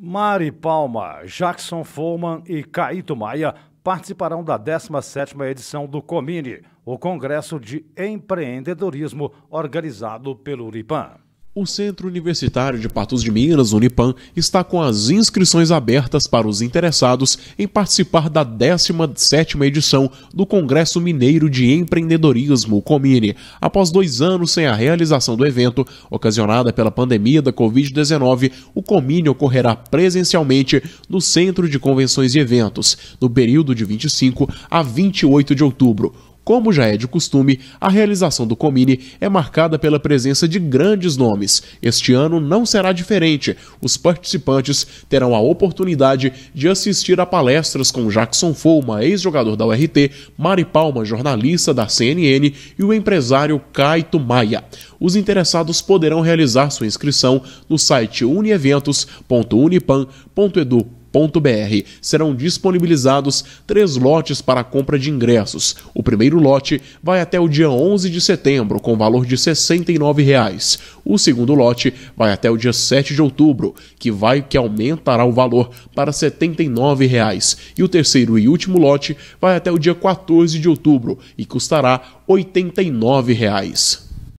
Mari Palma, Jackson Fulman e Caíto Maia participarão da 17ª edição do Comine, o Congresso de Empreendedorismo organizado pelo Uripan. O Centro Universitário de Patos de Minas, Unipam, está com as inscrições abertas para os interessados em participar da 17ª edição do Congresso Mineiro de Empreendedorismo, Comine, após dois anos sem a realização do evento, ocasionada pela pandemia da Covid-19, o Comine ocorrerá presencialmente no Centro de Convenções e Eventos, no período de 25 a 28 de outubro. Como já é de costume, a realização do Comini é marcada pela presença de grandes nomes. Este ano não será diferente. Os participantes terão a oportunidade de assistir a palestras com Jackson Fouma, ex-jogador da URT, Mari Palma, jornalista da CNN, e o empresário Caito Maia. Os interessados poderão realizar sua inscrição no site unieventos.unipam.edu.br br Serão disponibilizados três lotes para compra de ingressos. O primeiro lote vai até o dia 11 de setembro, com valor de R$ 69,00. O segundo lote vai até o dia 7 de outubro, que vai que aumentará o valor para R$ 79,00. E o terceiro e último lote vai até o dia 14 de outubro e custará R$ 89,00.